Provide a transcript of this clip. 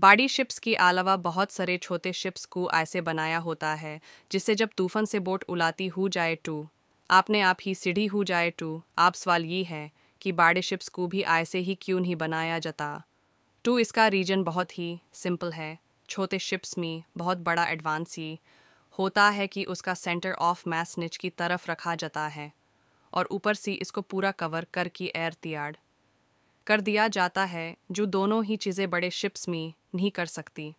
बाड़ी शिप्स के अलावा बहुत सारे छोटे शिप्स को ऐसे बनाया होता है जिससे जब तूफान से बोट उलाती हो जाए टू आपने आप ही सीढ़ी हो जाए टू आप सवाल ये है कि बाड़ी शिप्स को भी ऐसे ही क्यों नहीं बनाया जाता टू इसका रीजन बहुत ही सिंपल है छोटे शिप्स में बहुत बड़ा एडवांस ही होता है कि उसका सेंटर ऑफ मैस निच की तरफ रखा जाता है और ऊपर से इसको पूरा कवर कर की एयर तियाड़ कर दिया जाता है जो दोनों ही चीज़ें बड़े शिप्स में नहीं कर सकती